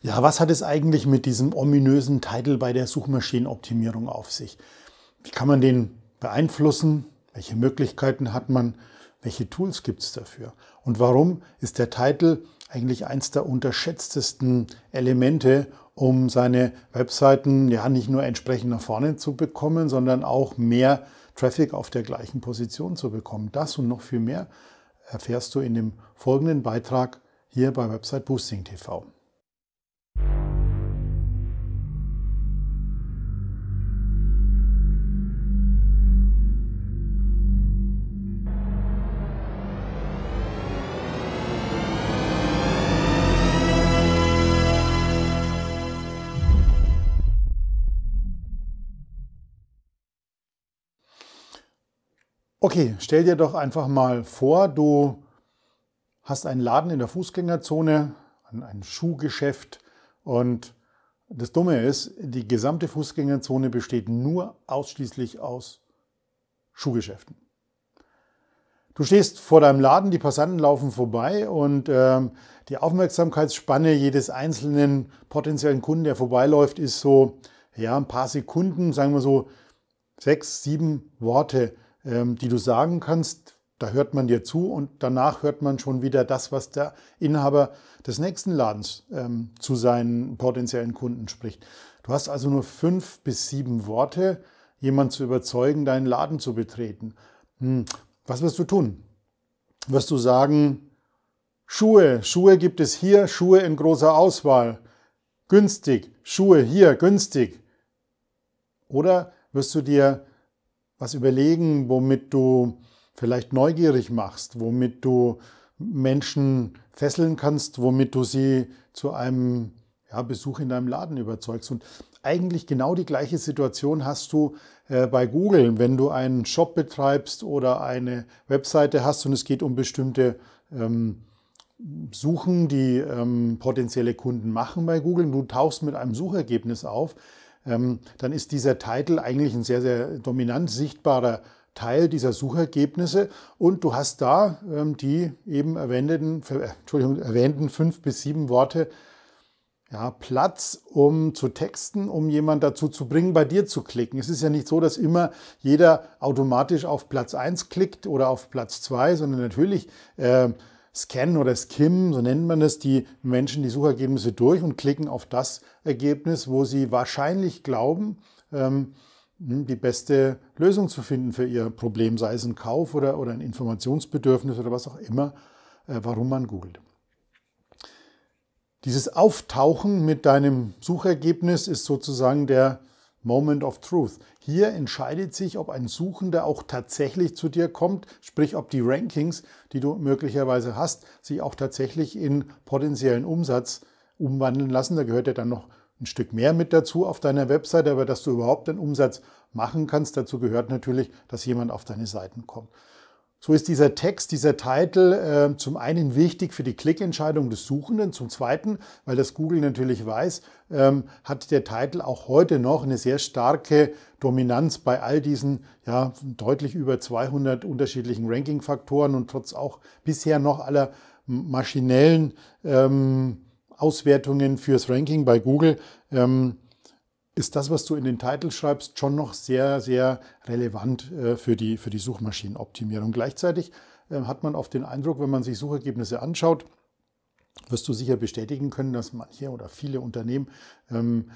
Ja, was hat es eigentlich mit diesem ominösen Titel bei der Suchmaschinenoptimierung auf sich? Wie kann man den beeinflussen? Welche Möglichkeiten hat man? Welche Tools gibt es dafür? Und warum ist der Titel eigentlich eines der unterschätztesten Elemente, um seine Webseiten ja nicht nur entsprechend nach vorne zu bekommen, sondern auch mehr Traffic auf der gleichen Position zu bekommen? Das und noch viel mehr erfährst du in dem folgenden Beitrag hier bei Website Boosting TV. Okay, stell dir doch einfach mal vor, du hast einen Laden in der Fußgängerzone, ein Schuhgeschäft und das Dumme ist, die gesamte Fußgängerzone besteht nur ausschließlich aus Schuhgeschäften. Du stehst vor deinem Laden, die Passanten laufen vorbei und äh, die Aufmerksamkeitsspanne jedes einzelnen potenziellen Kunden, der vorbeiläuft, ist so ja, ein paar Sekunden, sagen wir so sechs, sieben Worte. Ähm, die du sagen kannst. Da hört man dir zu und danach hört man schon wieder das, was der Inhaber des nächsten Ladens ähm, zu seinen potenziellen Kunden spricht. Du hast also nur fünf bis sieben Worte, jemanden zu überzeugen, deinen Laden zu betreten. Hm. Was wirst du tun? Wirst du sagen, Schuhe, Schuhe gibt es hier, Schuhe in großer Auswahl, günstig, Schuhe hier, günstig. Oder wirst du dir was überlegen, womit du vielleicht neugierig machst, womit du Menschen fesseln kannst, womit du sie zu einem ja, Besuch in deinem Laden überzeugst. Und eigentlich genau die gleiche Situation hast du äh, bei Google, wenn du einen Shop betreibst oder eine Webseite hast und es geht um bestimmte ähm, Suchen, die ähm, potenzielle Kunden machen bei Google. Du tauchst mit einem Suchergebnis auf, ähm, dann ist dieser Titel eigentlich ein sehr, sehr dominant sichtbarer Teil dieser Suchergebnisse und du hast da ähm, die eben erwähnten, äh, Entschuldigung, erwähnten fünf bis sieben Worte ja, Platz, um zu texten, um jemanden dazu zu bringen, bei dir zu klicken. Es ist ja nicht so, dass immer jeder automatisch auf Platz 1 klickt oder auf Platz 2, sondern natürlich äh, scannen oder skimmen, so nennt man es, die Menschen die Suchergebnisse durch und klicken auf das Ergebnis, wo sie wahrscheinlich glauben, ähm, hm, die beste Lösung zu finden für ihr Problem, sei es ein Kauf oder, oder ein Informationsbedürfnis oder was auch immer, äh, warum man googelt. Dieses Auftauchen mit deinem Suchergebnis ist sozusagen der Moment of Truth. Hier entscheidet sich, ob ein Suchender auch tatsächlich zu dir kommt, sprich ob die Rankings, die du möglicherweise hast, sich auch tatsächlich in potenziellen Umsatz umwandeln lassen. Da gehört ja dann noch ein Stück mehr mit dazu auf deiner Website, aber dass du überhaupt einen Umsatz machen kannst, dazu gehört natürlich, dass jemand auf deine Seiten kommt. So ist dieser Text, dieser Titel äh, zum einen wichtig für die Klickentscheidung des Suchenden, zum zweiten, weil das Google natürlich weiß, ähm, hat der Titel auch heute noch eine sehr starke Dominanz bei all diesen ja, deutlich über 200 unterschiedlichen Ranking-Faktoren und trotz auch bisher noch aller maschinellen ähm, Auswertungen fürs Ranking bei Google. Ähm, ist das, was du in den Titel schreibst, schon noch sehr, sehr relevant äh, für die, für die Suchmaschinenoptimierung. Gleichzeitig äh, hat man oft den Eindruck, wenn man sich Suchergebnisse anschaut, wirst du sicher bestätigen können, dass manche oder viele Unternehmen ähm,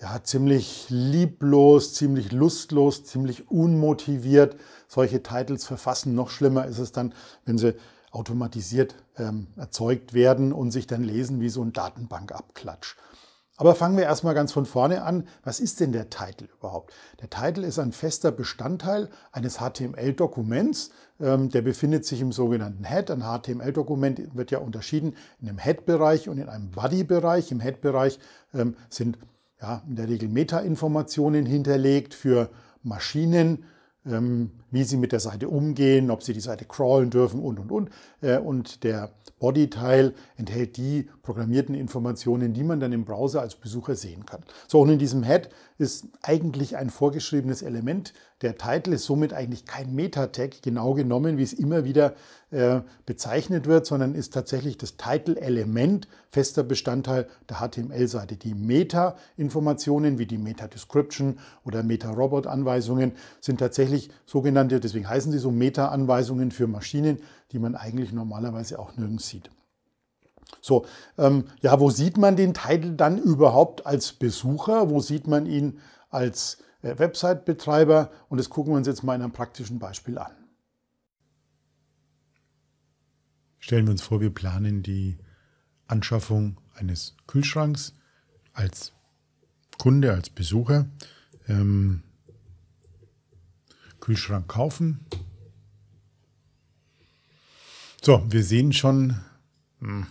ja, ziemlich lieblos, ziemlich lustlos, ziemlich unmotiviert solche Titles verfassen. Noch schlimmer ist es dann, wenn sie automatisiert ähm, erzeugt werden und sich dann lesen wie so ein Datenbankabklatsch. Aber fangen wir erstmal ganz von vorne an. Was ist denn der Titel überhaupt? Der Titel ist ein fester Bestandteil eines HTML-Dokuments. Ähm, der befindet sich im sogenannten Head. Ein HTML-Dokument wird ja unterschieden in einem Head-Bereich und in einem Body-Bereich. Im Head-Bereich ähm, sind ja, in der Regel Metainformationen hinterlegt für Maschinen, ähm, wie sie mit der Seite umgehen, ob sie die Seite crawlen dürfen und, und, und. Äh, und der Body-Teil enthält die programmierten Informationen, die man dann im Browser als Besucher sehen kann. So, und in diesem Head ist eigentlich ein vorgeschriebenes Element. Der Titel ist somit eigentlich kein Meta-Tag, genau genommen, wie es immer wieder äh, bezeichnet wird, sondern ist tatsächlich das titel element fester Bestandteil der HTML-Seite. Die Meta-Informationen wie die Meta-Description oder Meta-Robot-Anweisungen sind tatsächlich sogenannte sogenannte, deswegen heißen sie so Meta-Anweisungen für Maschinen, die man eigentlich normalerweise auch nirgends sieht. So, ähm, ja, wo sieht man den Titel dann überhaupt als Besucher? Wo sieht man ihn als äh, Website-Betreiber? Und das gucken wir uns jetzt mal in einem praktischen Beispiel an. Stellen wir uns vor, wir planen die Anschaffung eines Kühlschranks als Kunde, als Besucher. Ähm, Kühlschrank kaufen. So, wir sehen schon, hm,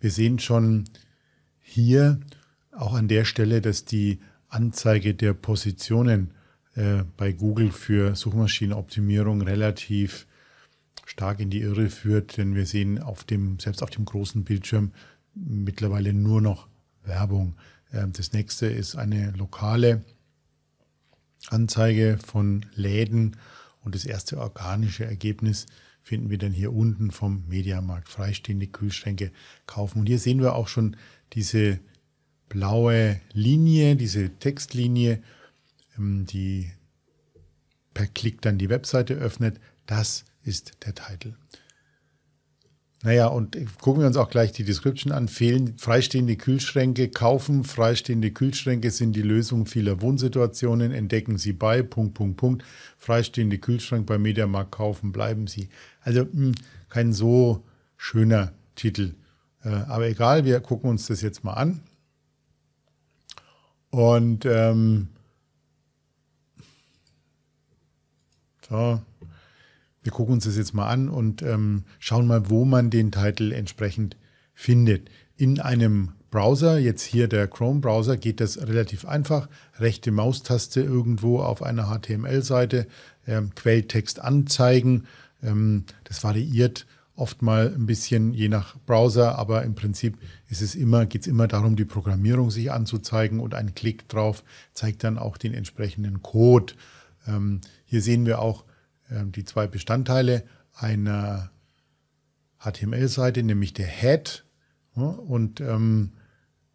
wir sehen schon hier auch an der Stelle, dass die Anzeige der Positionen äh, bei Google für Suchmaschinenoptimierung relativ stark in die Irre führt, denn wir sehen auf dem, selbst auf dem großen Bildschirm mittlerweile nur noch Werbung. Ähm, das nächste ist eine lokale Anzeige von Läden und das erste organische Ergebnis finden wir dann hier unten vom Mediamarkt. Freistehende Kühlschränke kaufen. Und hier sehen wir auch schon diese blaue Linie, diese Textlinie, ähm, die per Klick dann die Webseite öffnet. Das ist der Titel. Naja, und gucken wir uns auch gleich die Description an. Fehlen freistehende Kühlschränke, kaufen freistehende Kühlschränke sind die Lösung vieler Wohnsituationen. Entdecken Sie bei, Punkt, Punkt, Punkt. Freistehende Kühlschrank bei Mediamarkt kaufen, bleiben Sie. Also mh, hm, kein so schöner Titel. Äh, aber egal, wir gucken uns das jetzt mal an. Und ähm, so wir gucken uns das jetzt mal an und ähm, schauen mal, wo man den Titel entsprechend findet. In einem Browser, jetzt hier der Chrome-Browser, geht das relativ einfach. Rechte Maustaste irgendwo auf einer HTML-Seite, ähm, Quelltext anzeigen. Ähm, das variiert oft mal ein bisschen je nach Browser, aber im Prinzip ist es immer, geht es immer darum, die Programmierung sich anzuzeigen und ein Klick drauf zeigt dann auch den entsprechenden Code. Ähm, hier sehen wir auch ähm, die zwei Bestandteile einer HTML-Seite, nämlich der Head und ähm,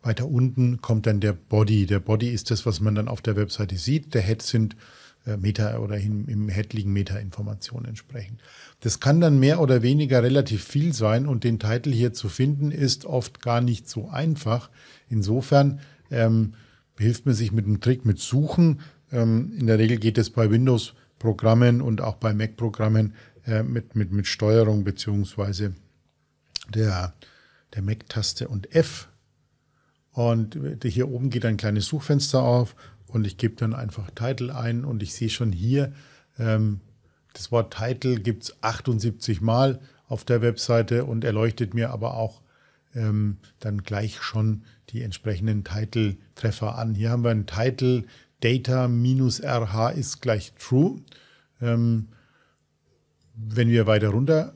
weiter unten kommt dann der Body. Der Body ist das, was man dann auf der Webseite sieht. Der Head sind äh, Meta oder im Head liegen Meta-Informationen entsprechend. Das kann dann mehr oder weniger relativ viel sein und den Titel hier zu finden ist oft gar nicht so einfach. Insofern ähm, hilft man sich mit einem Trick mit Suchen. Ähm, in der Regel geht es bei Windows Programmen und auch bei Mac-Programmen äh, mit, mit, mit Steuerung beziehungsweise der, der Mac-Taste und F. Und hier oben geht ein kleines Suchfenster auf und ich gebe dann einfach Title ein und ich sehe schon hier, ähm, das Wort Title gibt es 78 Mal auf der Webseite und erleuchtet mir aber auch ähm, dann gleich schon die entsprechenden Title-Treffer an. Hier haben wir einen Title, Data-RH minus ist gleich True. Ähm, wenn wir weiter runter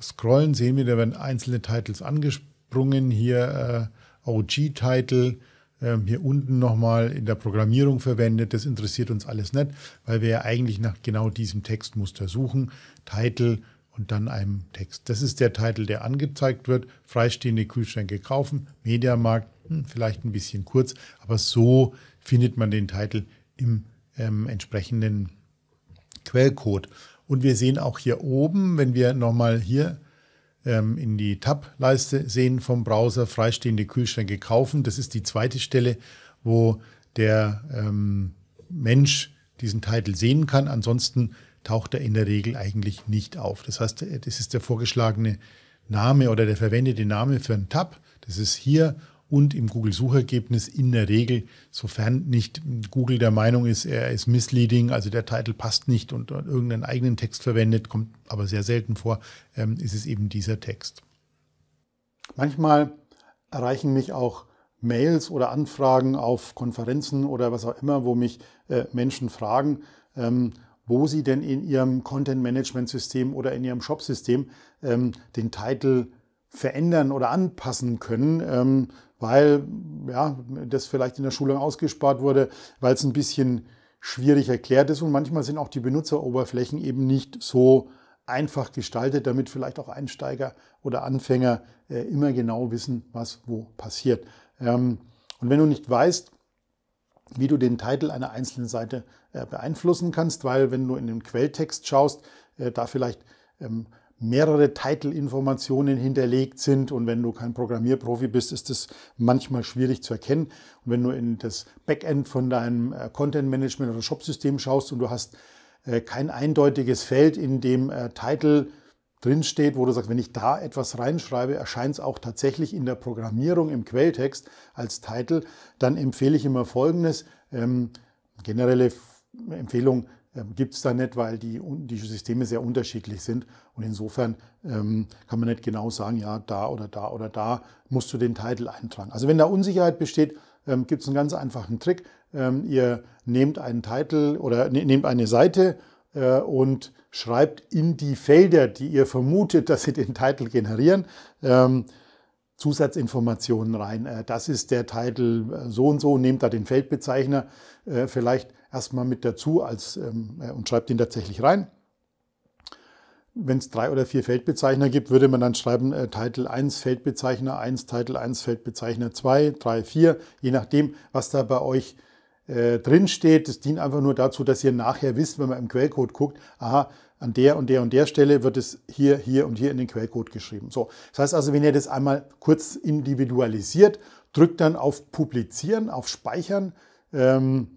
scrollen, sehen wir, da werden einzelne Titles angesprungen. Hier äh, OG-Title, ähm, hier unten nochmal in der Programmierung verwendet. Das interessiert uns alles nicht, weil wir ja eigentlich nach genau diesem Textmuster suchen. Title und dann einem Text. Das ist der Titel, der angezeigt wird. Freistehende Kühlschränke kaufen, Mediamarkt, hm, vielleicht ein bisschen kurz, aber so findet man den Titel im ähm, entsprechenden Quellcode. Und wir sehen auch hier oben, wenn wir nochmal hier ähm, in die Tab-Leiste sehen vom Browser, freistehende Kühlschränke kaufen. Das ist die zweite Stelle, wo der ähm, Mensch diesen Titel sehen kann. Ansonsten taucht er in der Regel eigentlich nicht auf. Das heißt, äh, das ist der vorgeschlagene Name oder der verwendete Name für einen Tab. Das ist hier und im Google-Suchergebnis in der Regel, sofern nicht Google der Meinung ist, er ist misleading, also der Titel passt nicht und irgendeinen eigenen Text verwendet, kommt aber sehr selten vor, ähm, ist es eben dieser Text. Manchmal erreichen mich auch Mails oder Anfragen auf Konferenzen oder was auch immer, wo mich äh, Menschen fragen, ähm, wo sie denn in ihrem Content-Management-System oder in ihrem Shop-System ähm, den Titel verändern oder anpassen können, ähm, weil ja, das vielleicht in der Schulung ausgespart wurde, weil es ein bisschen schwierig erklärt ist und manchmal sind auch die Benutzeroberflächen eben nicht so einfach gestaltet, damit vielleicht auch Einsteiger oder Anfänger äh, immer genau wissen, was wo passiert. Ähm, und wenn du nicht weißt, wie du den Titel einer einzelnen Seite äh, beeinflussen kannst, weil wenn du in den Quelltext schaust, äh, da vielleicht ähm, mehrere Titelinformationen informationen hinterlegt sind und wenn du kein Programmierprofi bist, ist es manchmal schwierig zu erkennen. Und wenn du in das Backend von deinem äh, Content-Management oder Shop-System schaust und du hast äh, kein eindeutiges Feld, in dem äh, Titel drinsteht, wo du sagst, wenn ich da etwas reinschreibe, erscheint es auch tatsächlich in der Programmierung im Quelltext als Titel, dann empfehle ich immer Folgendes. Ähm, generelle Empfehlung ähm, gibt es da nicht, weil die, die Systeme sehr unterschiedlich sind. Und insofern ähm, kann man nicht genau sagen, ja, da oder da oder da musst du den Titel eintragen. Also wenn da Unsicherheit besteht, ähm, gibt es einen ganz einfachen Trick. Ähm, ihr nehmt einen Titel oder ne, nehmt eine Seite äh, und schreibt in die Felder, die ihr vermutet, dass sie den Titel generieren, ähm, Zusatzinformationen rein. Äh, das ist der Titel äh, so und so, nehmt da den Feldbezeichner. Äh, vielleicht erstmal mit dazu als, ähm, äh, und schreibt ihn tatsächlich rein. Wenn es drei oder vier Feldbezeichner gibt, würde man dann schreiben äh, Titel 1 Feldbezeichner 1, Titel 1 Feldbezeichner 2, 3, 4, je nachdem, was da bei euch äh, drin steht. Es dient einfach nur dazu, dass ihr nachher wisst, wenn man im Quellcode guckt, aha, an der und der und der Stelle wird es hier, hier und hier in den Quellcode geschrieben. So, das heißt also, wenn ihr das einmal kurz individualisiert, drückt dann auf Publizieren, auf Speichern, ähm,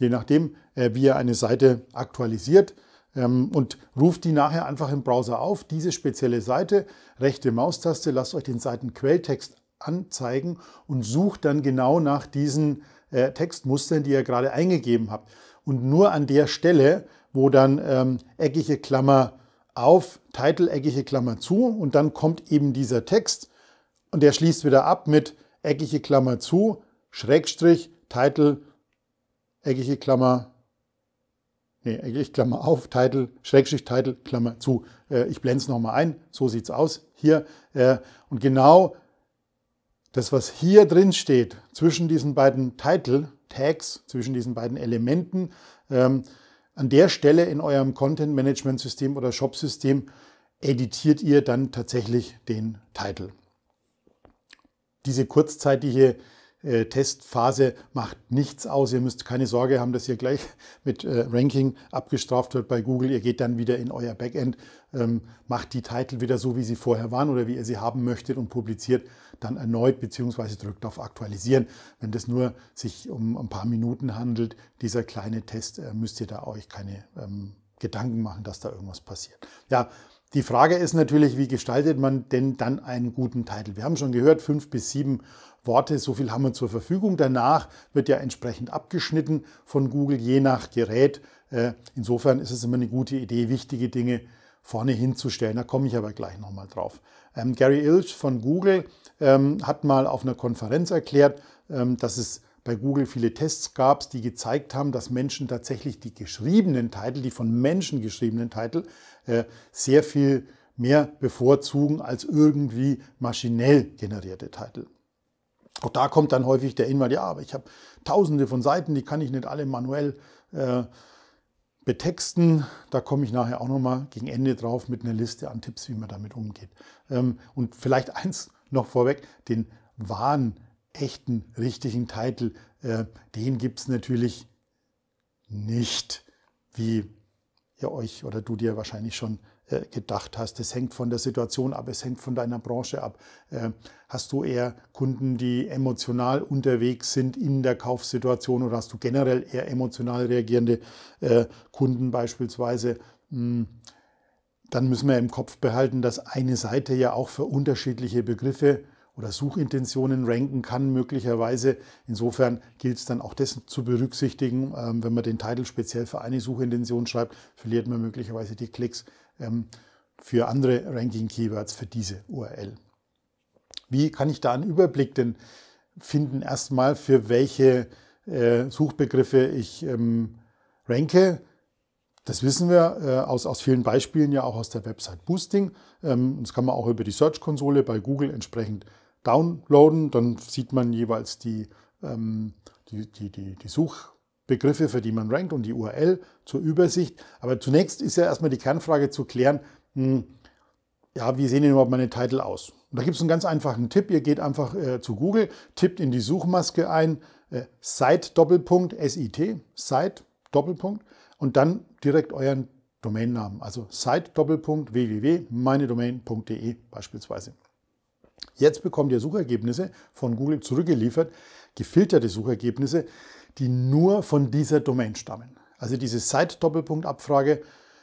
je nachdem, äh, wie ihr eine Seite aktualisiert ähm, und ruft die nachher einfach im Browser auf, diese spezielle Seite, rechte Maustaste, lasst euch den Seitenquelltext anzeigen und sucht dann genau nach diesen äh, Textmustern, die ihr gerade eingegeben habt. Und nur an der Stelle, wo dann ähm, eckige Klammer auf, Titel, eckige Klammer zu und dann kommt eben dieser Text und der schließt wieder ab mit eckige Klammer zu, Schrägstrich, Titel eckige Klammer, nee, eckige Klammer auf, Titel, Schrägstrich Titel, Klammer zu. Äh, ich blende es nochmal ein, so sieht es aus hier. Äh, und genau das, was hier drin steht, zwischen diesen beiden Titel, Tags, zwischen diesen beiden Elementen, ähm, an der Stelle in eurem Content Management System oder Shop System editiert ihr dann tatsächlich den Titel. Diese kurzzeitige äh, Testphase macht nichts aus. Ihr müsst keine Sorge haben, dass ihr gleich mit äh, Ranking abgestraft wird bei Google. Ihr geht dann wieder in euer Backend, ähm, macht die Titel wieder so, wie sie vorher waren oder wie ihr sie haben möchtet und publiziert dann erneut beziehungsweise drückt auf Aktualisieren. Wenn das nur sich um ein paar Minuten handelt, dieser kleine Test, äh, müsst ihr da euch keine ähm, Gedanken machen, dass da irgendwas passiert. Ja, die Frage ist natürlich, wie gestaltet man denn dann einen guten Titel? Wir haben schon gehört, fünf bis sieben Worte, so viel haben wir zur Verfügung. Danach wird ja entsprechend abgeschnitten von Google, je nach Gerät. Äh, insofern ist es immer eine gute Idee, wichtige Dinge vorne hinzustellen. Da komme ich aber gleich nochmal drauf. Ähm, Gary Ilch von Google ähm, hat mal auf einer Konferenz erklärt, ähm, dass es bei Google viele Tests gab, die gezeigt haben, dass Menschen tatsächlich die geschriebenen Titel, die von Menschen geschriebenen Titel, äh, sehr viel mehr bevorzugen als irgendwie maschinell generierte Titel. Auch da kommt dann häufig der Hinweis, ja, aber ich habe tausende von Seiten, die kann ich nicht alle manuell äh, betexten. Da komme ich nachher auch nochmal gegen Ende drauf mit einer Liste an Tipps, wie man damit umgeht. Ähm, und vielleicht eins noch vorweg, den wahren, echten, richtigen Titel, äh, den gibt es natürlich nicht, wie ihr euch oder du dir wahrscheinlich schon äh, gedacht hast. Es hängt von der Situation ab, es hängt von deiner Branche ab. Äh, hast du eher Kunden, die emotional unterwegs sind in der Kaufsituation oder hast du generell eher emotional reagierende äh, Kunden beispielsweise? Hm, dann müssen wir im Kopf behalten, dass eine Seite ja auch für unterschiedliche Begriffe oder Suchintentionen ranken kann, möglicherweise. Insofern gilt es dann auch dessen zu berücksichtigen. Ähm, wenn man den Titel speziell für eine Suchintention schreibt, verliert man möglicherweise die Klicks ähm, für andere Ranking-Keywords für diese URL. Wie kann ich da einen Überblick denn finden, erstmal für welche äh, Suchbegriffe ich ähm, ranke? Das wissen wir äh, aus, aus vielen Beispielen, ja auch aus der Website Boosting. Ähm, das kann man auch über die Search-Konsole bei Google entsprechend downloaden. Dann sieht man jeweils die, die, die, die, die Such- Begriffe, für die man rankt und die URL zur Übersicht. Aber zunächst ist ja erstmal die Kernfrage zu klären, mh, hm, ja, wie sehen denn überhaupt meine Titel aus? Und da gibt es einen ganz einfachen Tipp. Ihr geht einfach äh, zu Google, tippt in die Suchmaske ein äh, Site-Doppelpunkt, S-I-T, Site-Doppelpunkt und dann direkt euren Domainnamen, also Site-Doppelpunkt, www.meinedomain.de beispielsweise. Jetzt bekommt ihr Suchergebnisse von Google zurückgeliefert, gefilterte Suchergebnisse, die nur von dieser Domain stammen. Also diese Site-Doppelpunkt-Abfrage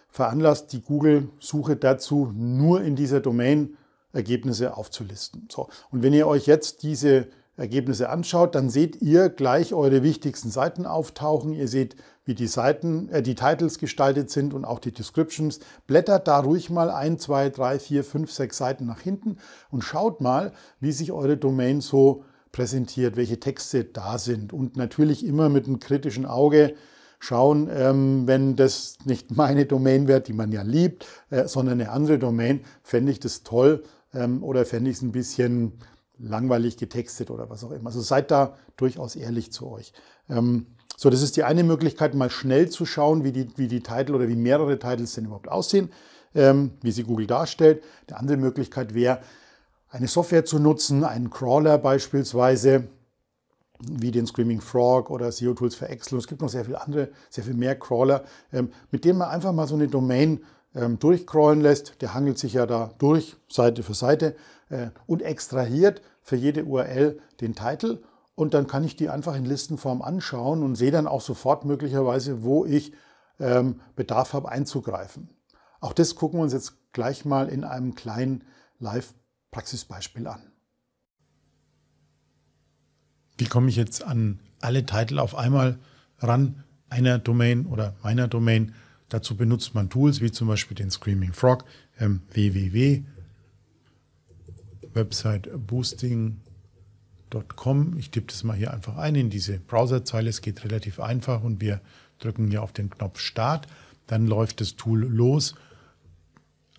veranlasst die Google-Suche dazu, nur in dieser Domain Ergebnisse aufzulisten. So. Und wenn ihr euch jetzt diese Ergebnisse anschaut, dann seht ihr gleich eure wichtigsten Seiten auftauchen. Ihr seht, wie die Seiten, äh, die Titles gestaltet sind und auch die Descriptions. Blättert da ruhig mal ein, zwei, drei, vier, fünf, sechs Seiten nach hinten und schaut mal, wie sich eure Domain so präsentiert, welche Texte da sind. Und natürlich immer mit einem kritischen Auge schauen, ähm, wenn das nicht meine Domain wäre, die man ja liebt, äh, sondern eine andere Domain, fände ich das toll ähm, oder fände ich es ein bisschen langweilig getextet oder was auch immer. Also seid da durchaus ehrlich zu euch. Ähm, so, das ist die eine Möglichkeit, mal schnell zu schauen, wie die, wie die Titel oder wie mehrere Titles denn überhaupt aussehen, ähm, wie sie Google darstellt. Die andere Möglichkeit wäre, eine Software zu nutzen, einen Crawler beispielsweise, wie den Screaming Frog oder SEO-Tools für Excel. Und es gibt noch sehr viele andere, sehr viel mehr Crawler, ähm, mit denen man einfach mal so eine Domain ähm, durchcrawlen lässt. Der hangelt sich ja da durch, Seite für Seite, äh, und extrahiert für jede URL den Titel. Und dann kann ich die einfach in Listenform anschauen und sehe dann auch sofort möglicherweise, wo ich ähm, Bedarf habe einzugreifen. Auch das gucken wir uns jetzt gleich mal in einem kleinen Live Praxisbeispiel an. Wie komme ich jetzt an alle Titel auf einmal ran, einer Domain oder meiner Domain? Dazu benutzt man Tools wie zum Beispiel den Screaming Frog, ähm, www, websiteboosting.com. Ich tippe das mal hier einfach ein in diese Browserzeile. Es geht relativ einfach und wir drücken hier auf den Knopf Start. Dann läuft das Tool los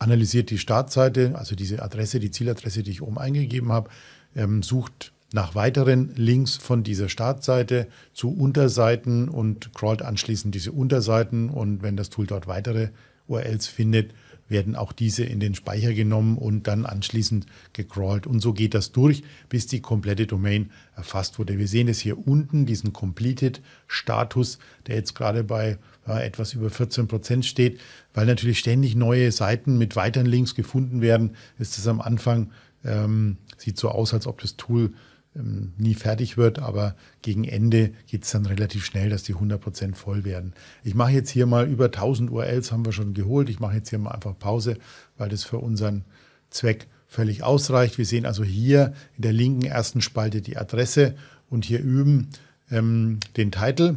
analysiert die Startseite, also diese Adresse, die Zieladresse, die ich oben eingegeben habe, ähm, sucht nach weiteren Links von dieser Startseite zu Unterseiten und crawlt anschließend diese Unterseiten und wenn das Tool dort weitere URLs findet, werden auch diese in den Speicher genommen und dann anschließend gecrawlt. Und so geht das durch, bis die komplette Domain erfasst wurde. Wir sehen es hier unten, diesen Completed-Status, der jetzt gerade bei ja, etwas über 14 Prozent steht, weil natürlich ständig neue Seiten mit weiteren Links gefunden werden, ist es am Anfang, ähm, sieht so aus, als ob das Tool ähm, nie fertig wird, aber gegen Ende geht es dann relativ schnell, dass die 100% voll werden. Ich mache jetzt hier mal über 1000 URLs haben wir schon geholt. Ich mache jetzt hier mal einfach Pause, weil das für unseren Zweck völlig ausreicht. Wir sehen also hier in der linken ersten Spalte die Adresse und hier üben ähm, den Titel.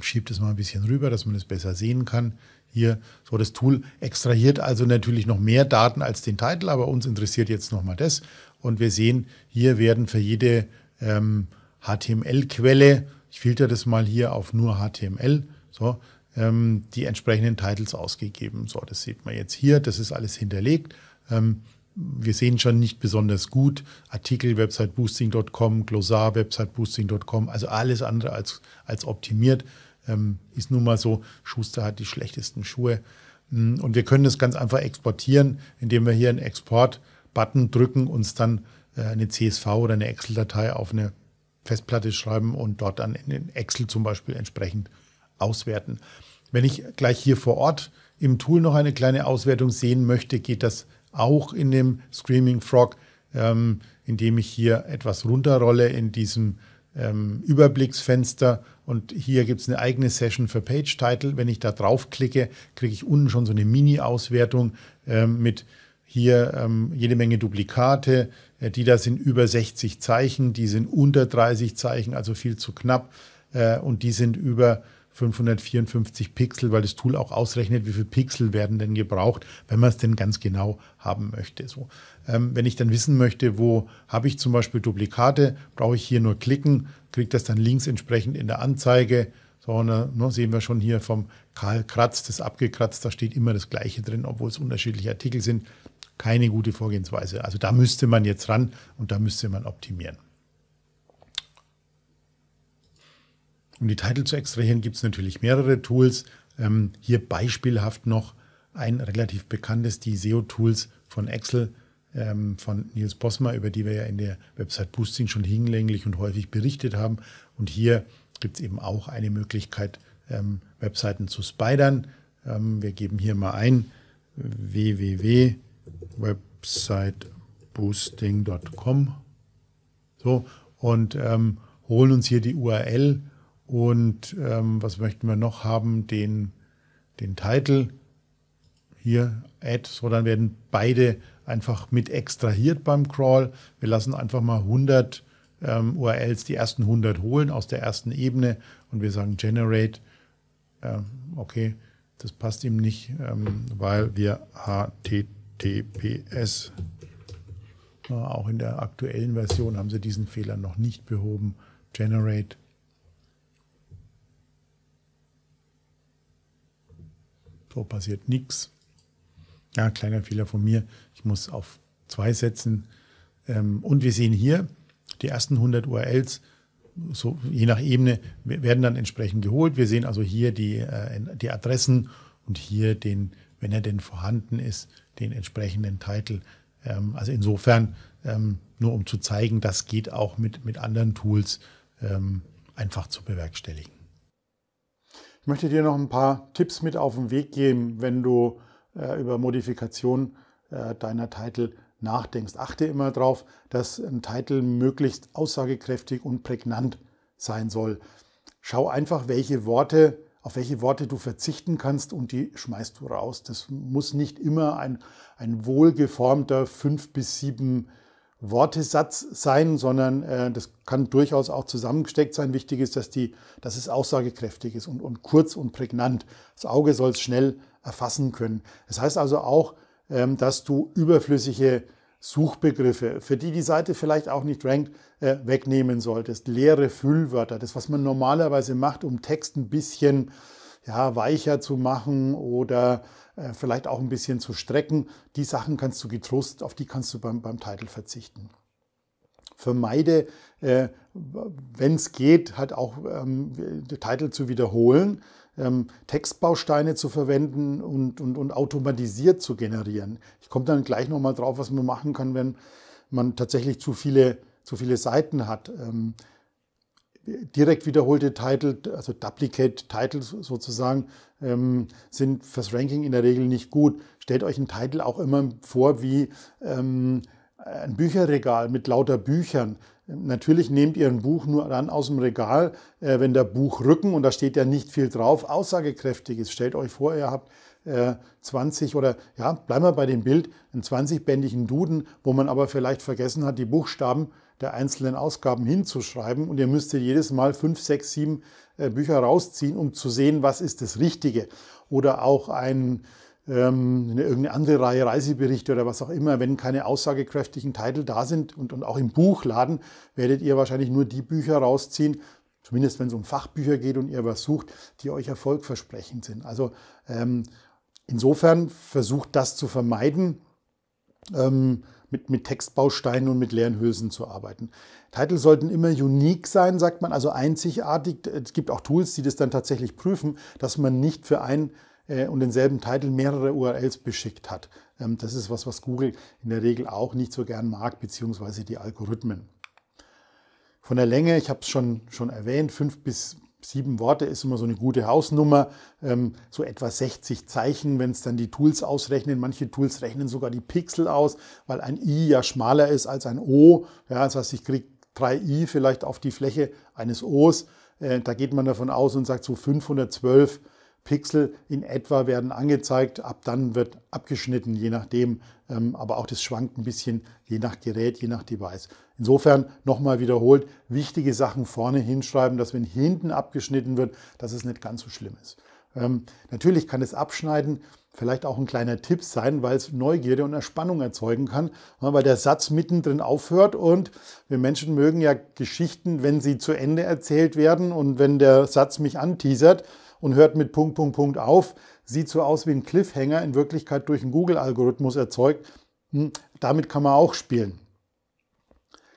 Ich schiebe das mal ein bisschen rüber, dass man das besser sehen kann. Hier, so das Tool extrahiert also natürlich noch mehr Daten als den Titel, aber uns interessiert jetzt nochmal das. Und wir sehen, hier werden für jede ähm, HTML-Quelle, ich filter das mal hier auf nur HTML, so, ähm, die entsprechenden Titles ausgegeben. So, das sieht man jetzt hier, das ist alles hinterlegt. Ähm, wir sehen schon nicht besonders gut. Artikel, websiteboosting.com, Glossar, websiteboosting.com, also alles andere als, als optimiert. Ähm, ist nun mal so, Schuster hat die schlechtesten Schuhe. Mm, und wir können das ganz einfach exportieren, indem wir hier einen Export Button drücken, uns dann äh, eine CSV oder eine Excel-Datei auf eine Festplatte schreiben und dort dann in Excel zum Beispiel entsprechend auswerten. Wenn ich gleich hier vor Ort im Tool noch eine kleine Auswertung sehen möchte, geht das auch in dem Screaming Frog, ähm, indem ich hier etwas runterrolle in diesem ähm, Überblicksfenster und hier gibt es eine eigene Session für Page Title. Wenn ich da draufklicke, kriege ich unten schon so eine Mini-Auswertung ähm, mit hier ähm, jede Menge Duplikate. Äh, die da sind über 60 Zeichen, die sind unter 30 Zeichen, also viel zu knapp. Äh, und die sind über 554 Pixel, weil das Tool auch ausrechnet, wie viele Pixel werden denn gebraucht, wenn man es denn ganz genau haben möchte. So, ähm, wenn ich dann wissen möchte, wo habe ich zum Beispiel Duplikate, brauche ich hier nur klicken, kriege das dann links entsprechend in der Anzeige. So, ne, ne, sehen wir schon hier vom Karl Kratz, das abgekratzt, da steht immer das Gleiche drin, obwohl es unterschiedliche Artikel sind keine gute Vorgehensweise. Also da müsste man jetzt ran und da müsste man optimieren. Um die Titel zu extrahieren, gibt es natürlich mehrere Tools. Ähm, hier beispielhaft noch ein relativ bekanntes, die SEO-Tools von Excel, ähm, von Nils Bosmer, über die wir ja in der Website Boosting schon hinlänglich und häufig berichtet haben. Und hier gibt es eben auch eine Möglichkeit, ähm, Webseiten zu spidern. Ähm, wir geben hier mal ein www.boosting.com websiteboosting.com. So, und ähm, holen uns hier die URL und ähm, was möchten wir noch haben? Den, den Titel hier, Add. So, dann werden beide einfach mit extrahiert beim Crawl. Wir lassen einfach mal 100 ähm, URLs, die ersten 100 holen aus der ersten Ebene und wir sagen Generate. Ähm, okay, das passt ihm nicht, ähm, weil wir HTTP HTTPS. Auch in der aktuellen Version haben sie diesen Fehler noch nicht behoben. Generate. So passiert nichts. Ja, kleiner Fehler von mir. Ich muss auf zwei setzen. Ähm, und wir sehen hier, die ersten 100 URLs, so je nach Ebene, werden dann entsprechend geholt. Wir sehen also hier die, äh, die Adressen und hier den, wenn er denn vorhanden ist, den entsprechenden Titel. Ähm, also insofern, ähm, nur um zu zeigen, das geht auch mit, mit anderen Tools ähm, einfach zu bewerkstelligen. Ich möchte dir noch ein paar Tipps mit auf den Weg geben, wenn du äh, über Modifikation äh, deiner Titel nachdenkst. Achte immer darauf, dass ein Titel möglichst aussagekräftig und prägnant sein soll. Schau einfach, welche Worte auf welche Worte du verzichten kannst und die schmeißt du raus. Das muss nicht immer ein, ein wohlgeformter fünf bis sieben Wortesatz sein, sondern äh, das kann durchaus auch zusammengesteckt sein. Wichtig ist, dass, die, dass es aussagekräftig ist und, und kurz und prägnant. Das Auge soll es schnell erfassen können. Das heißt also auch, ähm, dass du überflüssige Suchbegriffe, für die die Seite vielleicht auch nicht rankt, äh, wegnehmen solltest. Leere Füllwörter, das, was man normalerweise macht, um Text ein bisschen ja, weicher zu machen oder äh, vielleicht auch ein bisschen zu strecken. Die Sachen kannst du getrost, auf die kannst du beim, beim Titel verzichten. Vermeide, äh, wenn es geht, halt auch ähm, den Titel zu wiederholen ähm, Textbausteine zu verwenden und, und, und automatisiert zu generieren. Ich komme dann gleich nochmal drauf, was man machen kann, wenn man tatsächlich zu viele, zu viele Seiten hat. Ähm, direkt wiederholte Titel, also Duplicate Titles sozusagen, ähm, sind fürs Ranking in der Regel nicht gut. Stellt euch einen Titel auch immer vor wie ähm, ein Bücherregal mit lauter Büchern. Natürlich nehmt ihr ein Buch nur dann aus dem Regal, äh, wenn der Buchrücken, und da steht ja nicht viel drauf, aussagekräftig ist. Stellt euch vor, ihr habt 20 äh, oder, ja, bleiben wir bei dem Bild, einen 20-bändigen Duden, wo man aber vielleicht vergessen hat, die Buchstaben der einzelnen Ausgaben hinzuschreiben. Und ihr müsstet jedes Mal fünf, sechs, sieben äh, Bücher rausziehen, um zu sehen, was ist das Richtige. Oder auch ein ähm, irgendeine andere Reihe Reiseberichte oder was auch immer, wenn keine aussagekräftigen Titel da sind und, und auch im Buchladen werdet ihr wahrscheinlich nur die Bücher rausziehen, zumindest wenn es um Fachbücher geht und ihr was sucht, die euch erfolgversprechend sind. Also ähm, insofern versucht das zu vermeiden. Ähm, mit, mit Textbausteinen und mit leeren Hülsen zu arbeiten. Titel sollten immer unique sein, sagt man, also einzigartig. Es gibt auch Tools, die das dann tatsächlich prüfen, dass man nicht für ein äh, und denselben Titel mehrere URLs beschickt hat. Ähm, das ist was, was Google in der Regel auch nicht so gern mag, beziehungsweise die Algorithmen. Von der Länge, ich habe es schon, schon erwähnt, fünf bis sieben Worte ist immer so eine gute Hausnummer, ähm, so etwa 60 Zeichen, wenn es dann die Tools ausrechnen. Manche Tools rechnen sogar die Pixel aus, weil ein I ja schmaler ist als ein O. Ja, das heißt, ich kriege drei I vielleicht auf die Fläche eines Os. Äh, da geht man davon aus und sagt so 512 Pixel in etwa werden angezeigt. Ab dann wird abgeschnitten, je nachdem. Ähm, aber auch das schwankt ein bisschen, je nach Gerät, je nach Device. Insofern nochmal wiederholt, wichtige Sachen vorne hinschreiben, dass wenn hinten abgeschnitten wird, dass es nicht ganz so schlimm ist. Ähm, natürlich kann das Abschneiden vielleicht auch ein kleiner Tipp sein, weil es Neugierde und Erspannung erzeugen kann, weil der Satz mittendrin aufhört und wir Menschen mögen ja Geschichten, wenn sie zu Ende erzählt werden und wenn der Satz mich anteasert, und hört mit Punkt, Punkt, Punkt auf, sieht so aus wie ein Cliffhanger, in Wirklichkeit durch einen Google-Algorithmus erzeugt. Hm, damit kann man auch spielen.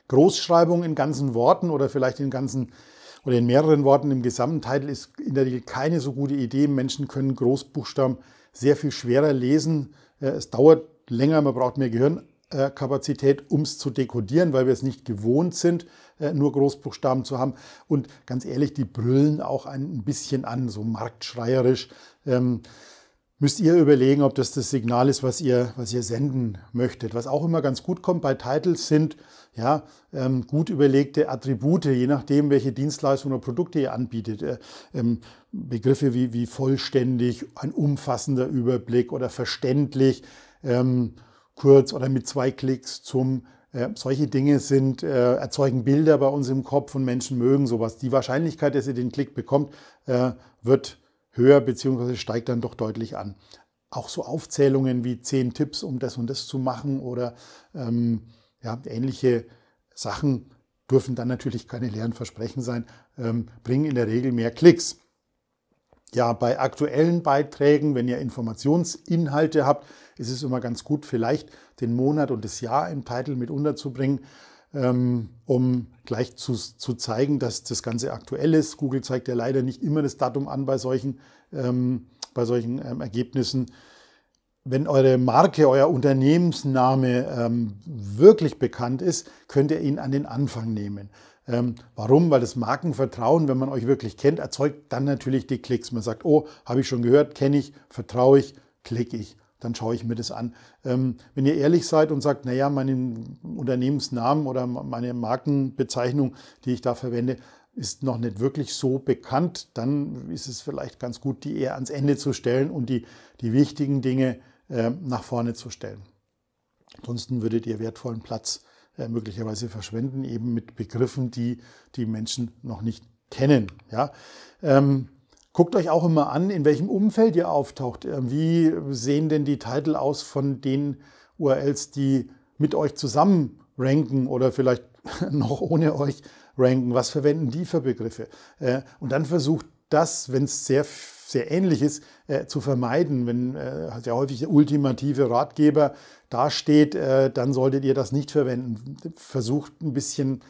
Großschreibung in ganzen Worten oder vielleicht in ganzen oder in mehreren Worten im gesamten Titel ist in der Regel keine so gute Idee. Menschen können Großbuchstaben sehr viel schwerer lesen. Äh, es dauert länger, man braucht mehr Gehirn. Äh, Kapazität, um es zu dekodieren, weil wir es nicht gewohnt sind, äh, nur Großbuchstaben zu haben. Und ganz ehrlich, die brüllen auch ein bisschen an, so marktschreierisch. Ähm, müsst ihr überlegen, ob das das Signal ist, was ihr, was ihr senden möchtet. Was auch immer ganz gut kommt bei Titles sind ja, ähm, gut überlegte Attribute, je nachdem, welche Dienstleistungen oder Produkte ihr anbietet. Äh, ähm, Begriffe wie, wie vollständig, ein umfassender Überblick oder verständlich. Ähm, kurz oder mit zwei Klicks zum äh, solche Dinge sind, äh, erzeugen Bilder bei uns im Kopf und Menschen mögen sowas. Die Wahrscheinlichkeit, dass ihr den Klick bekommt, äh, wird höher bzw. steigt dann doch deutlich an. Auch so Aufzählungen wie zehn Tipps, um das und das zu machen oder ähm, ja, ähnliche Sachen dürfen dann natürlich keine leeren Versprechen sein, ähm, bringen in der Regel mehr Klicks ja, bei aktuellen Beiträgen, wenn ihr Informationsinhalte habt, ist es immer ganz gut, vielleicht den Monat und das Jahr im Titel mit unterzubringen, ähm, um gleich zu, zu zeigen, dass das Ganze aktuell ist. Google zeigt ja leider nicht immer das Datum an bei solchen, ähm, bei solchen ähm, Ergebnissen. Wenn eure Marke, euer Unternehmensname ähm, wirklich bekannt ist, könnt ihr ihn an den Anfang nehmen. Ähm, warum? Weil das Markenvertrauen, wenn man euch wirklich kennt, erzeugt dann natürlich die Klicks. Man sagt, oh, habe ich schon gehört, kenne ich, vertraue ich, klicke ich. Dann schaue ich mir das an. Ähm, wenn ihr ehrlich seid und sagt, naja, meinen Unternehmensnamen oder meine Markenbezeichnung, die ich da verwende, ist noch nicht wirklich so bekannt, dann ist es vielleicht ganz gut, die eher ans Ende zu stellen und die, die wichtigen Dinge äh, nach vorne zu stellen. Ansonsten würdet ihr wertvollen Platz äh, möglicherweise verschwenden, eben mit Begriffen, die die Menschen noch nicht kennen. Ja? Ähm, guckt euch auch immer an, in welchem Umfeld ihr auftaucht. Ähm, wie sehen denn die Titel aus von den URLs, die mit euch zusammen ranken oder vielleicht noch ohne euch ranken? Was verwenden die für Begriffe? Äh, und dann versucht das, wenn es sehr, sehr ähnlich ist, äh, zu vermeiden. Wenn äh, ja häufig der ultimative Ratgeber da steht, äh, dann solltet ihr das nicht verwenden. Versucht ein bisschen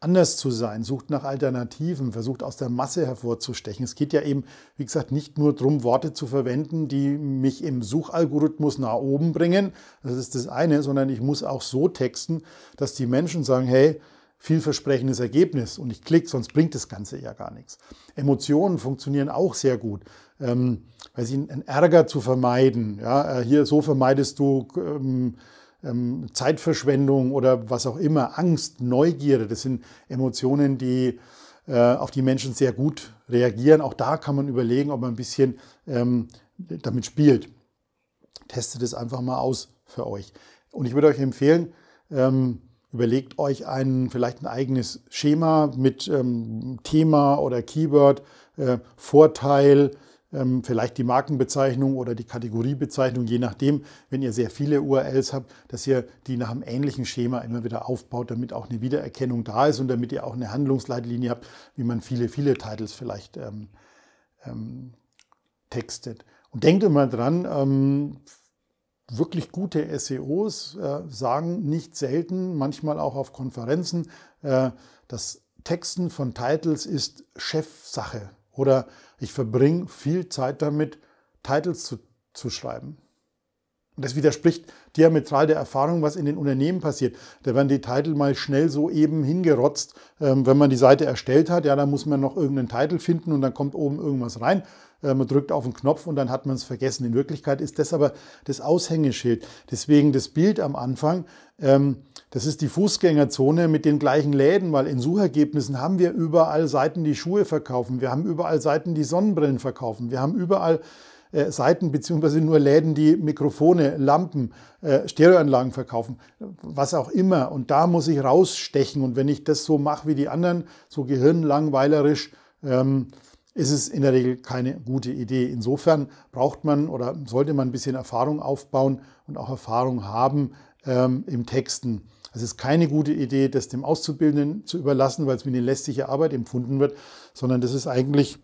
anders zu sein, sucht nach Alternativen, versucht aus der Masse hervorzustechen. Es geht ja eben, wie gesagt, nicht nur darum, Worte zu verwenden, die mich im Suchalgorithmus nach oben bringen, das ist das eine, sondern ich muss auch so texten, dass die Menschen sagen, hey, vielversprechendes Ergebnis und ich klicke, sonst bringt das Ganze ja gar nichts. Emotionen funktionieren auch sehr gut, ähm, weil sie einen Ärger zu vermeiden. Ja, äh, hier so vermeidest du ähm, ähm, Zeitverschwendung oder was auch immer, Angst, Neugierde. Das sind Emotionen, die äh, auf die Menschen sehr gut reagieren. Auch da kann man überlegen, ob man ein bisschen ähm, damit spielt. Testet es einfach mal aus für euch. Und ich würde euch empfehlen, ähm, Überlegt euch ein, vielleicht ein eigenes Schema mit ähm, Thema oder Keyword, äh, Vorteil, ähm, vielleicht die Markenbezeichnung oder die Kategoriebezeichnung, je nachdem, wenn ihr sehr viele URLs habt, dass ihr die nach einem ähnlichen Schema immer wieder aufbaut, damit auch eine Wiedererkennung da ist und damit ihr auch eine Handlungsleitlinie habt, wie man viele, viele Titles vielleicht ähm, ähm textet. Und denkt immer dran, ähm, wirklich gute SEOs äh, sagen nicht selten, manchmal auch auf Konferenzen, äh, das Texten von Titles ist Chefsache oder ich verbringe viel Zeit damit, Titles zu, zu schreiben. das widerspricht diametral der Erfahrung, was in den Unternehmen passiert. Da werden die Titel mal schnell so eben hingerotzt. Ähm, wenn man die Seite erstellt hat, ja, da muss man noch irgendeinen Titel finden und dann kommt oben irgendwas rein. Äh, man drückt auf den Knopf und dann hat man es vergessen. In Wirklichkeit ist das aber das Aushängeschild. Deswegen das Bild am Anfang, ähm, das ist die Fußgängerzone mit den gleichen Läden, weil in Suchergebnissen haben wir überall Seiten, die Schuhe verkaufen. Wir haben überall Seiten, die Sonnenbrillen verkaufen. Wir haben überall äh, Seiten beziehungsweise nur Läden, die Mikrofone, Lampen, äh, Stereoanlagen verkaufen, was auch immer. Und da muss ich rausstechen. Und wenn ich das so mache wie die anderen, so gehirnlangweilerisch, ähm, ist es in der Regel keine gute Idee. Insofern braucht man oder sollte man ein bisschen Erfahrung aufbauen und auch Erfahrung haben ähm, im Texten. Es ist keine gute Idee, das dem Auszubildenden zu überlassen, weil es wie eine lästige Arbeit empfunden wird, sondern das ist eigentlich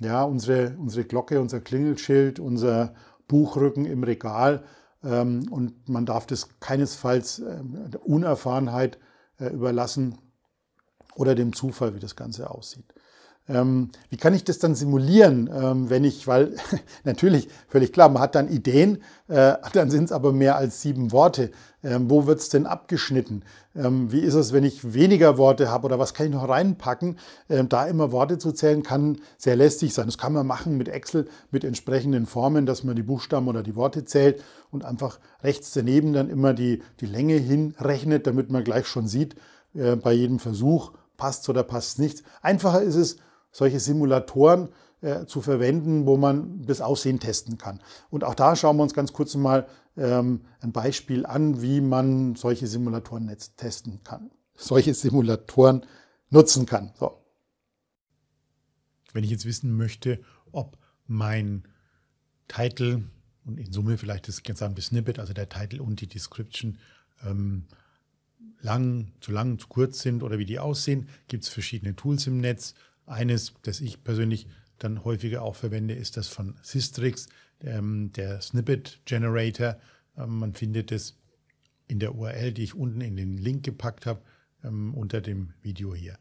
ja, unsere, unsere Glocke, unser Klingelschild, unser Buchrücken im Regal. Ähm, und man darf das keinesfalls äh, der Unerfahrenheit äh, überlassen oder dem Zufall, wie das Ganze aussieht. Ähm, wie kann ich das dann simulieren, ähm, wenn ich, weil natürlich, völlig klar, man hat dann Ideen, äh, dann sind es aber mehr als sieben Worte. Ähm, wo wird es denn abgeschnitten? Ähm, wie ist es, wenn ich weniger Worte habe oder was kann ich noch reinpacken? Ähm, da immer Worte zu zählen, kann sehr lästig sein. Das kann man machen mit Excel, mit entsprechenden Formen, dass man die Buchstaben oder die Worte zählt und einfach rechts daneben dann immer die, die Länge hinrechnet, damit man gleich schon sieht, äh, bei jedem Versuch, passt oder passt nicht. Einfacher ist es, solche Simulatoren äh, zu verwenden, wo man das Aussehen testen kann. Und auch da schauen wir uns ganz kurz mal ähm, ein Beispiel an, wie man solche Simulatoren testen kann. Solche Simulatoren nutzen kann. So. Wenn ich jetzt wissen möchte, ob mein Titel und in Summe vielleicht das gesamte Snippet, also der Titel und die Description, ähm, lang, zu lang, zu kurz sind oder wie die aussehen, gibt es verschiedene Tools im Netz. Eines, das ich persönlich dann häufiger auch verwende, ist das von Systrix, ähm, der Snippet Generator. Ähm, man findet es in der URL, die ich unten in den Link gepackt habe, ähm, unter dem Video hier.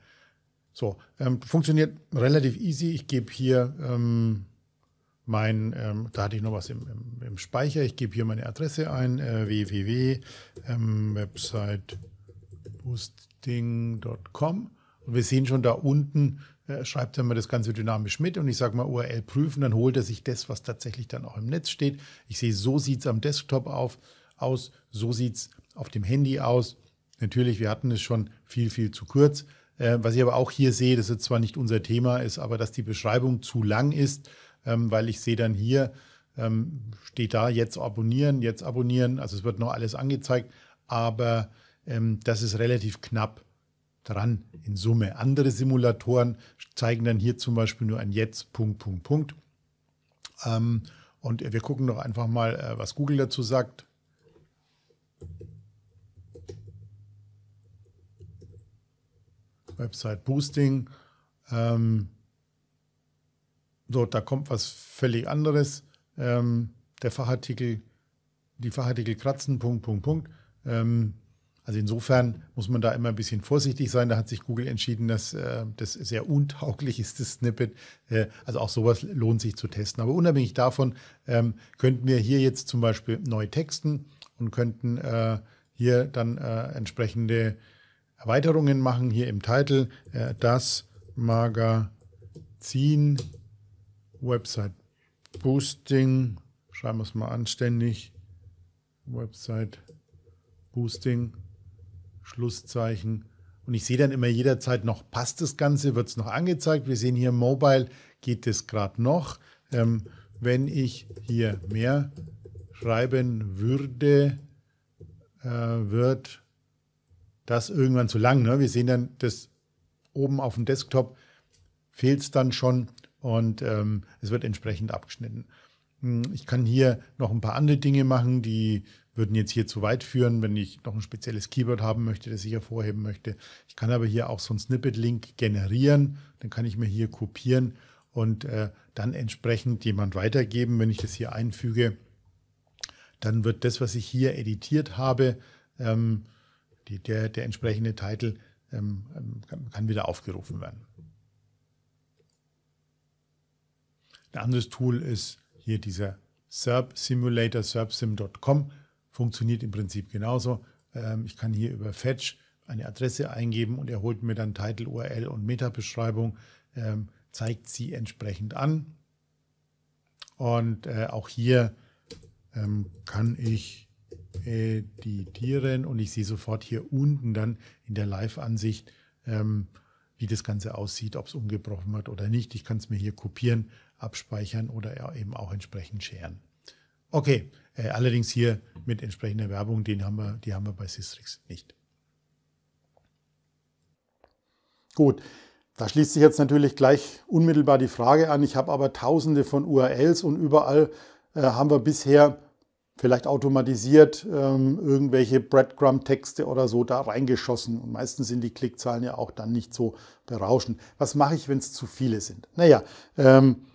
So, ähm, funktioniert relativ easy. Ich gebe hier ähm, mein, ähm, da hatte ich noch was im, im, im Speicher. Ich gebe hier meine Adresse ein, äh, www, Und wir sehen schon da unten äh, schreibt dann mal das Ganze dynamisch mit und ich sage mal URL prüfen, dann holt er sich das, was tatsächlich dann auch im Netz steht. Ich sehe, so sieht es am Desktop auf, aus, so sieht es auf dem Handy aus. Natürlich, wir hatten es schon viel, viel zu kurz. Äh, was ich aber auch hier sehe, das ist zwar nicht unser Thema, ist aber, dass die Beschreibung zu lang ist, ähm, weil ich sehe dann hier, ähm, steht da jetzt abonnieren, jetzt abonnieren, also es wird noch alles angezeigt, aber ähm, das ist relativ knapp dran in Summe. Andere Simulatoren zeigen dann hier zum Beispiel nur ein Jetzt, Punkt, Punkt, Punkt. Ähm, und wir gucken doch einfach mal, äh, was Google dazu sagt. Website Boosting. Ähm, so, da kommt was völlig anderes. Ähm, der Fachartikel, die Fachartikel kratzen, Punkt, Punkt, Punkt. Ähm, also insofern muss man da immer ein bisschen vorsichtig sein. Da hat sich Google entschieden, dass äh, das sehr untauglich ist, das Snippet. Äh, also auch sowas lohnt sich zu testen. Aber unabhängig davon ähm, könnten wir hier jetzt zum Beispiel neu texten und könnten äh, hier dann äh, entsprechende Erweiterungen machen. Hier im Titel äh, das Magazin Website Boosting. Schreiben wir es mal anständig. Website Boosting Schlusszeichen. Und ich sehe dann immer jederzeit noch, passt das Ganze, wird es noch angezeigt. Wir sehen hier Mobile, geht es gerade noch. Ähm, wenn ich hier mehr schreiben würde, äh, wird das irgendwann zu lang. Ne? Wir sehen dann, das oben auf dem Desktop fehlt es dann schon und ähm, es wird entsprechend abgeschnitten. Hm, ich kann hier noch ein paar andere Dinge machen, die würden jetzt hier zu weit führen, wenn ich noch ein spezielles Keyword haben möchte, das ich hervorheben möchte. Ich kann aber hier auch so einen Snippet-Link generieren, dann kann ich mir hier kopieren und äh, dann entsprechend jemand weitergeben. Wenn ich das hier einfüge, dann wird das, was ich hier editiert habe, ähm, die, der, der, entsprechende Titel ähm, ähm kann, kann wieder aufgerufen werden. Ein anderes Tool ist hier dieser SERP Simulator, serpsim.com, funktioniert im Prinzip genauso. Ähm, ich kann hier über Fetch eine Adresse eingeben und er holt mir dann Title, URL und Metabeschreibung, ähm, zeigt sie entsprechend an. Und äh, auch hier ähm, kann ich editieren und ich sehe sofort hier unten dann in der Live-Ansicht, wie das Ganze aussieht, ob es umgebrochen wird oder nicht. Ich kann es mir hier kopieren abspeichern oder eben auch entsprechend scheren. Okay, äh, allerdings hier mit entsprechender Werbung, den haben wir, die haben wir bei Systrix nicht. Gut, da schließt sich jetzt natürlich gleich unmittelbar die Frage an. Ich habe aber tausende von URLs und überall äh, haben wir bisher vielleicht automatisiert ähm, irgendwelche Breadcrumb-Texte oder so da reingeschossen. Und meistens sind die Klickzahlen ja auch dann nicht so berauschend. Was mache ich, wenn es zu viele sind? Naja, ähm,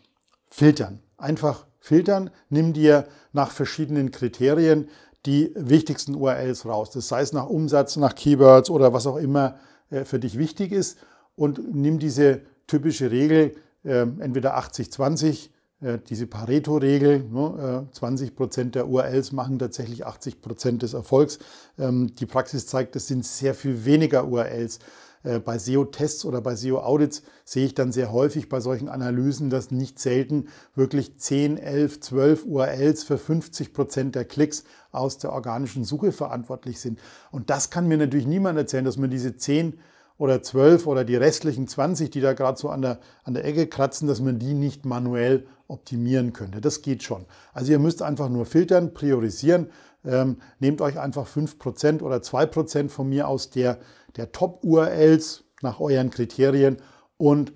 filtern. Einfach filtern, nimm dir nach verschiedenen Kriterien die wichtigsten URLs raus. Das sei es nach Umsatz, nach Keywords oder was auch immer äh, für dich wichtig ist und nimm diese typische Regel, äh, entweder 80-20, äh, diese Pareto-Regel, 20 ne, der URLs machen tatsächlich 80 des Erfolgs. Ähm, die Praxis zeigt, das sind sehr viel weniger URLs. Äh, bei SEO-Tests oder bei SEO-Audits sehe ich dann sehr häufig bei solchen Analysen, dass nicht selten wirklich 10, 11, 12 URLs für 50 Prozent der Klicks aus der organischen Suche verantwortlich sind. Und das kann mir natürlich niemand erzählen, dass man diese 10 oder 12 oder die restlichen 20, die da gerade so an der, an der Ecke kratzen, dass man die nicht manuell optimieren könnte. Das geht schon. Also ihr müsst einfach nur filtern, priorisieren ähm, nehmt euch einfach 5% oder 2% von mir aus der, der Top-URLs nach euren Kriterien und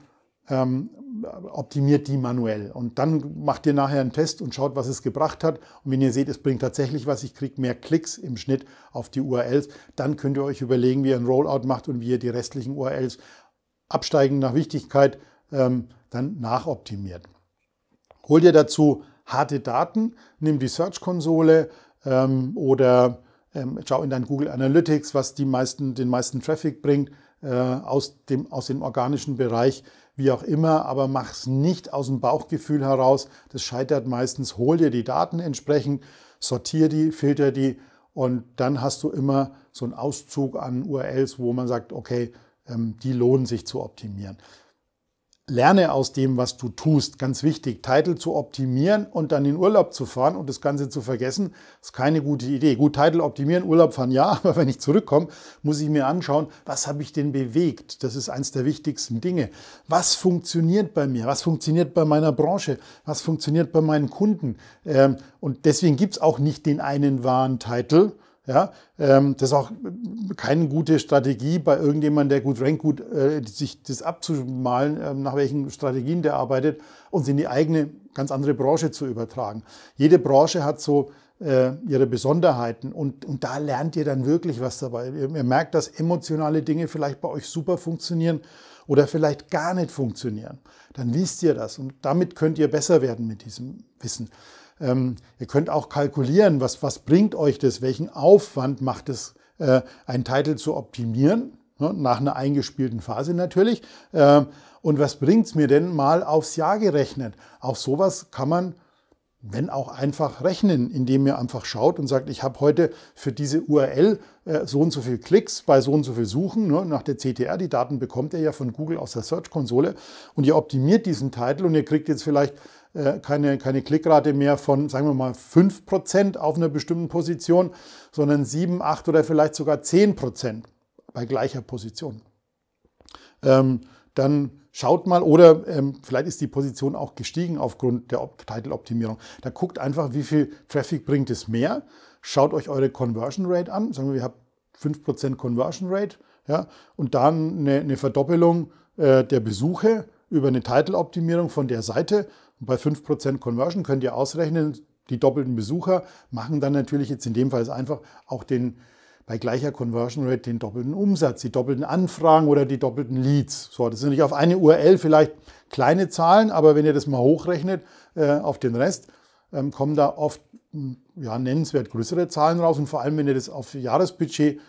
ähm, optimiert die manuell. Und dann macht ihr nachher einen Test und schaut, was es gebracht hat. Und wenn ihr seht, es bringt tatsächlich was, ich kriege mehr Klicks im Schnitt auf die URLs, dann könnt ihr euch überlegen, wie ihr ein Rollout macht und wie ihr die restlichen URLs absteigend nach Wichtigkeit ähm, dann nachoptimiert. Holt ihr dazu harte Daten, nimmt die Search-Konsole, ähm, oder ähm, schau in dein Google Analytics, was die meisten, den meisten Traffic bringt äh, aus, dem, aus dem organischen Bereich, wie auch immer, aber mach es nicht aus dem Bauchgefühl heraus. Das scheitert meistens. Hol dir die Daten entsprechend, sortier die, filter die und dann hast du immer so einen Auszug an URLs, wo man sagt, okay, ähm, die lohnen sich zu optimieren lerne aus dem, was du tust. Ganz wichtig, Titel zu optimieren und dann in Urlaub zu fahren und das Ganze zu vergessen, ist keine gute Idee. Gut, Titel optimieren, Urlaub fahren, ja, aber wenn ich zurückkomme, muss ich mir anschauen, was habe ich denn bewegt? Das ist eines der wichtigsten Dinge. Was funktioniert bei mir? Was funktioniert bei meiner Branche? Was funktioniert bei meinen Kunden? Ähm, und deswegen gibt es auch nicht den einen wahren Titel, ja, ähm, das ist auch äh, keine gute Strategie bei irgendjemandem, der gut rankt, gut, äh, sich das abzumalen, äh, nach welchen Strategien der arbeitet und in die eigene, ganz andere Branche zu übertragen. Jede Branche hat so äh, ihre Besonderheiten und, und da lernt ihr dann wirklich was dabei. Ihr, ihr merkt, dass emotionale Dinge vielleicht bei euch super funktionieren oder vielleicht gar nicht funktionieren, dann wisst ihr das und damit könnt ihr besser werden mit diesem Wissen. Ähm, ihr könnt auch kalkulieren, was, was bringt euch das, welchen Aufwand macht es, äh, einen Titel zu optimieren, ne, nach einer eingespielten Phase natürlich. Äh, und was bringt es mir denn mal aufs Jahr gerechnet? Auch sowas kann man wenn auch einfach rechnen, indem ihr einfach schaut und sagt, ich habe heute für diese URL äh, so und so viele Klicks bei so und so viel Suchen. Ne? Nach der CTR, die Daten bekommt ihr ja von Google aus der Search-Konsole und ihr optimiert diesen Titel und ihr kriegt jetzt vielleicht äh, keine, keine Klickrate mehr von, sagen wir mal, 5% auf einer bestimmten Position, sondern 7, 8 oder vielleicht sogar 10% bei gleicher Position. Ähm, dann schaut mal, oder ähm, vielleicht ist die Position auch gestiegen aufgrund der Op Title-Optimierung. Da guckt einfach, wie viel Traffic bringt es mehr. Schaut euch eure Conversion Rate an. Sagen wir, ihr habt 5% Conversion Rate ja, und dann eine, eine Verdoppelung äh, der Besuche über eine Title-Optimierung von der Seite. Und bei 5% Conversion könnt ihr ausrechnen, die doppelten Besucher machen dann natürlich jetzt in dem Fall einfach auch den, bei gleicher Conversion Rate den doppelten Umsatz, die doppelten Anfragen oder die doppelten Leads. So, das sind nicht auf eine URL vielleicht kleine Zahlen, aber wenn ihr das mal hochrechnet äh, auf den Rest, ähm, kommen da oft hm, ja, nennenswert größere Zahlen raus. Und vor allem, wenn ihr das auf Jahresbudget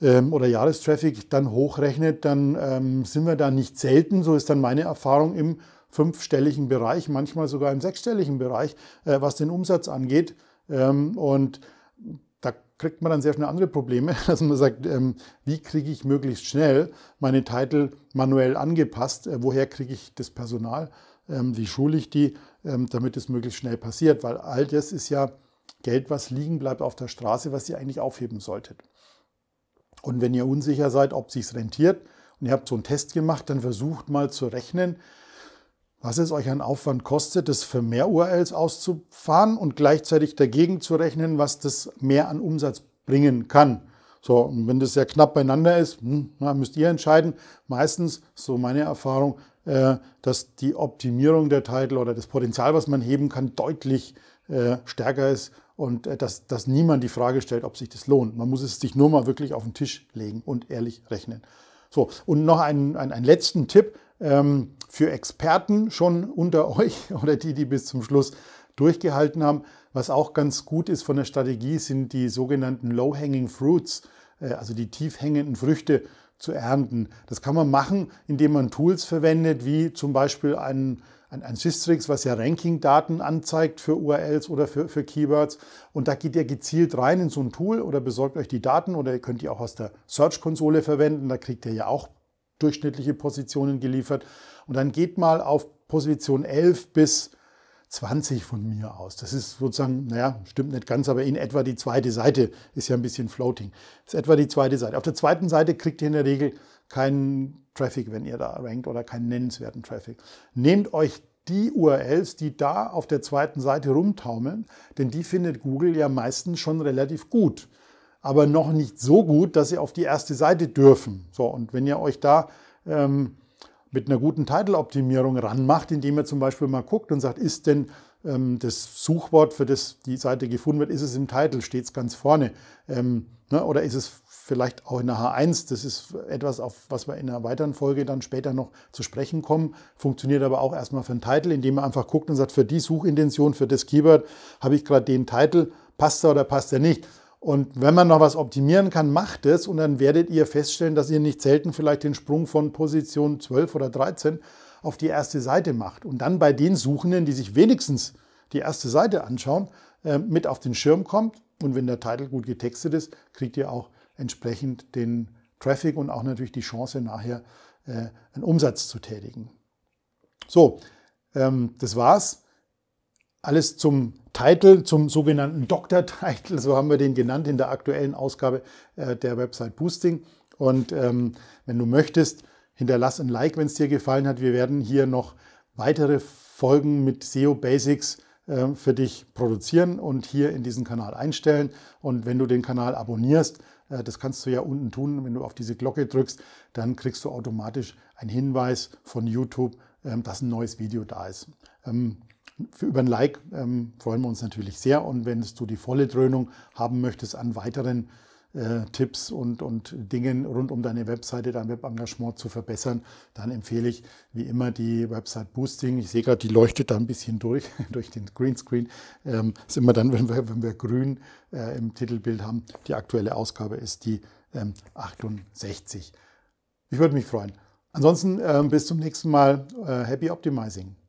ähm, oder Jahrestraffic dann hochrechnet, dann ähm, sind wir da nicht selten. So ist dann meine Erfahrung im fünfstelligen Bereich, manchmal sogar im sechsstelligen Bereich, äh, was den Umsatz angeht. Ähm, und kriegt man dann sehr schnell andere Probleme, dass man sagt, ähm, wie kriege ich möglichst schnell meine Titel manuell angepasst, äh, woher kriege ich das Personal, ähm, wie schule ich die, ähm, damit es möglichst schnell passiert, weil all das ist ja Geld, was liegen bleibt auf der Straße, was ihr eigentlich aufheben solltet. Und wenn ihr unsicher seid, ob es sich rentiert und ihr habt so einen Test gemacht, dann versucht mal zu rechnen, was es euch an Aufwand kostet, das für mehr URLs auszufahren und gleichzeitig dagegen zu rechnen, was das mehr an Umsatz bringen kann. So, und wenn das sehr knapp beieinander ist, hm, müsst ihr entscheiden. Meistens, so meine Erfahrung, äh, dass die Optimierung der Titel oder das Potenzial, was man heben kann, deutlich äh, stärker ist und äh, dass, dass niemand die Frage stellt, ob sich das lohnt. Man muss es sich nur mal wirklich auf den Tisch legen und ehrlich rechnen. So, und noch einen, einen, einen letzten Tipp. Ähm, für Experten schon unter euch oder die, die bis zum Schluss durchgehalten haben. Was auch ganz gut ist von der Strategie, sind die sogenannten Low-Hanging Fruits, äh, also die tiefhängenden Früchte zu ernten. Das kann man machen, indem man Tools verwendet, wie zum Beispiel ein, ein, ein Systrix, was ja Ranking-Daten anzeigt für URLs oder für, für Keywords. Und da geht ihr gezielt rein in so ein Tool oder besorgt euch die Daten oder ihr könnt die auch aus der Search-Konsole verwenden. Da kriegt ihr ja auch durchschnittliche Positionen geliefert. Und dann geht mal auf Position 11 bis 20 von mir aus. Das ist sozusagen, naja, stimmt nicht ganz, aber in etwa die zweite Seite ist ja ein bisschen floating. Das ist etwa die zweite Seite. Auf der zweiten Seite kriegt ihr in der Regel keinen Traffic, wenn ihr da rankt oder keinen nennenswerten Traffic. Nehmt euch die URLs, die da auf der zweiten Seite rumtaumeln, denn die findet Google ja meistens schon relativ gut aber noch nicht so gut, dass sie auf die erste Seite dürfen. So, und wenn ihr euch da ähm, mit einer guten Titeloptimierung ranmacht, indem ihr zum Beispiel mal guckt und sagt, ist denn ähm, das Suchwort, für das die Seite gefunden wird, ist es im Titel, steht es ganz vorne? Ähm, ne, oder ist es vielleicht auch in der H1? Das ist etwas, auf was wir in einer weiteren Folge dann später noch zu sprechen kommen. Funktioniert aber auch erstmal für einen Titel, indem ihr einfach guckt und sagt, für die Suchintention, für das Keyword habe ich gerade den Titel, passt er oder passt er nicht? Und wenn man noch was optimieren kann, macht es und dann werdet ihr feststellen, dass ihr nicht selten vielleicht den Sprung von Position 12 oder 13 auf die erste Seite macht und dann bei den Suchenden, die sich wenigstens die erste Seite anschauen, äh, mit auf den Schirm kommt. Und wenn der Titel gut getextet ist, kriegt ihr auch entsprechend den Traffic und auch natürlich die Chance, nachher äh, einen Umsatz zu tätigen. So, ähm, das war's. Alles zum Titel zum sogenannten Doktortitel, so haben wir den genannt in der aktuellen Ausgabe äh, der Website Boosting. Und ähm, wenn du möchtest, hinterlass ein Like, wenn es dir gefallen hat. Wir werden hier noch weitere Folgen mit SEO Basics äh, für dich produzieren und hier in diesen Kanal einstellen. Und wenn du den Kanal abonnierst, äh, das kannst du ja unten tun, wenn du auf diese Glocke drückst, dann kriegst du automatisch einen Hinweis von YouTube, äh, dass ein neues Video da ist. Ähm, für über ein Like ähm, freuen wir uns natürlich sehr. Und wenn du die volle Dröhnung haben möchtest an weiteren äh, Tipps und, und Dingen rund um deine Webseite, dein Webengagement zu verbessern, dann empfehle ich wie immer die Website Boosting. Ich sehe gerade, die leuchtet da ein bisschen durch, durch den Greenscreen. Ähm, ist immer dann, wenn wir, wenn wir grün äh, im Titelbild haben. Die aktuelle Ausgabe ist die ähm, 68. Ich würde mich freuen. Ansonsten äh, bis zum nächsten Mal. Äh, Happy Optimizing.